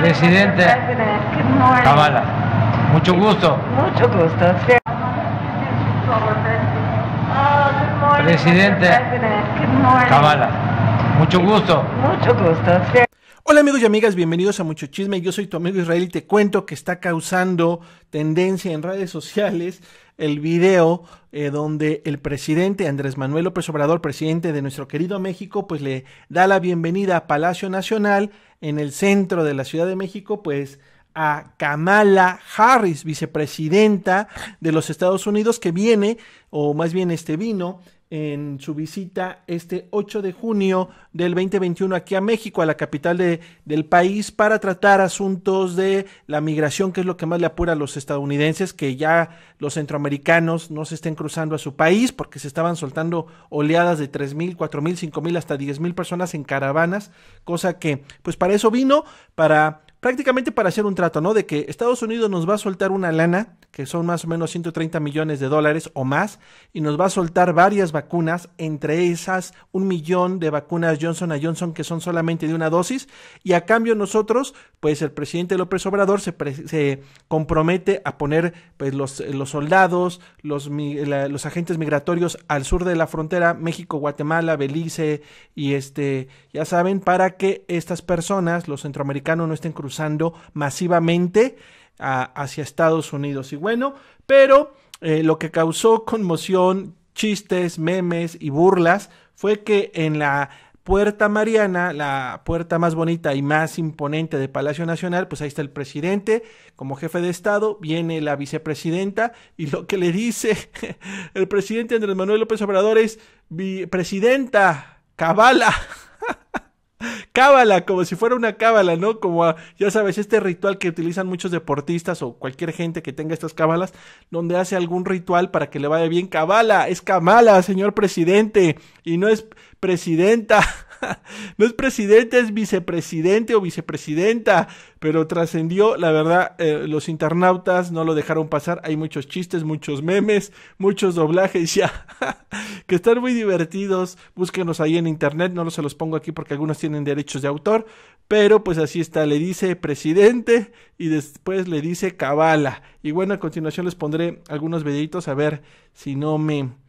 Presidente Cabala, mucho gusto. Mucho gusto. Presidente Cabala, mucho gusto. Mucho gusto. Hola amigos y amigas, bienvenidos a Mucho Chisme. Yo soy tu amigo Israel y te cuento que está causando tendencia en redes sociales el video eh, donde el presidente Andrés Manuel López Obrador, presidente de nuestro querido México, pues le da la bienvenida a Palacio Nacional en el centro de la Ciudad de México, pues a Kamala Harris, vicepresidenta de los Estados Unidos, que viene, o más bien este vino, en su visita este 8 de junio del 2021 aquí a México, a la capital de, del país, para tratar asuntos de la migración, que es lo que más le apura a los estadounidenses, que ya los centroamericanos no se estén cruzando a su país porque se estaban soltando oleadas de 3.000, 4.000, 5.000, hasta 10.000 personas en caravanas, cosa que pues para eso vino, para prácticamente para hacer un trato, ¿no? De que Estados Unidos nos va a soltar una lana que son más o menos 130 millones de dólares o más, y nos va a soltar varias vacunas, entre esas un millón de vacunas Johnson a Johnson que son solamente de una dosis, y a cambio nosotros, pues el presidente López Obrador se, compromete a poner pues, los, los soldados, los, los agentes migratorios al sur de la frontera México, Guatemala, Belice, y este, ya saben, para que estas personas, los centroamericanos, no estén cruzando masivamente hacia Estados Unidos. Y bueno, pero eh, lo que causó conmoción, chistes, memes y burlas fue que en la Puerta Mariana, la puerta más bonita y más imponente de Palacio Nacional, pues ahí está el presidente como jefe de Estado, viene la vicepresidenta y lo que le dice el presidente Andrés Manuel López Obrador es, presidenta, cabala cábala, como si fuera una cábala, ¿no? Como, ya sabes, este ritual que utilizan muchos deportistas o cualquier gente que tenga estas cábalas, donde hace algún ritual para que le vaya bien. Cábala, es cábala, señor presidente, y no es presidenta. no es presidente, es vicepresidente o vicepresidenta, pero trascendió, la verdad, eh, los internautas no lo dejaron pasar, hay muchos chistes, muchos memes, muchos doblajes ya, que están muy divertidos, búsquenos ahí en internet, no se los pongo aquí porque algunos tienen derechos de autor, pero pues así está, le dice presidente y después le dice cabala, y bueno, a continuación les pondré algunos videitos a ver si no me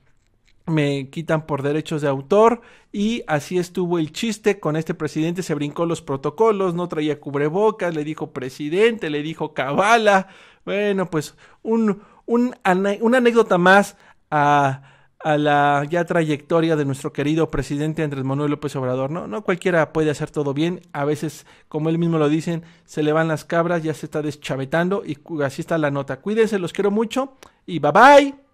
me quitan por derechos de autor y así estuvo el chiste con este presidente, se brincó los protocolos, no traía cubrebocas, le dijo presidente, le dijo cabala, bueno, pues un, un una anécdota más a, la ya trayectoria de nuestro querido presidente Andrés Manuel López Obrador, ¿no? No cualquiera puede hacer todo bien, a veces, como él mismo lo dicen, se le van las cabras, ya se está deschavetando y así está la nota. Cuídense, los quiero mucho y bye bye.